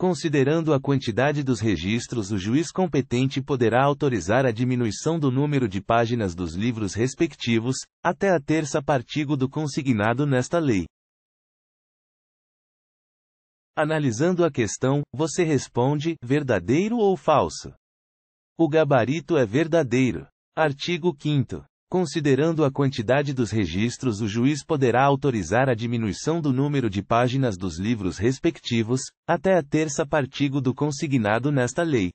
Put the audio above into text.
Considerando a quantidade dos registros, o juiz competente poderá autorizar a diminuição do número de páginas dos livros respectivos, até a terça partigo do consignado nesta lei. Analisando a questão, você responde: verdadeiro ou falso? O gabarito é verdadeiro. Artigo 5. Considerando a quantidade dos registros, o juiz poderá autorizar a diminuição do número de páginas dos livros respectivos, até a terça partigo do consignado nesta lei.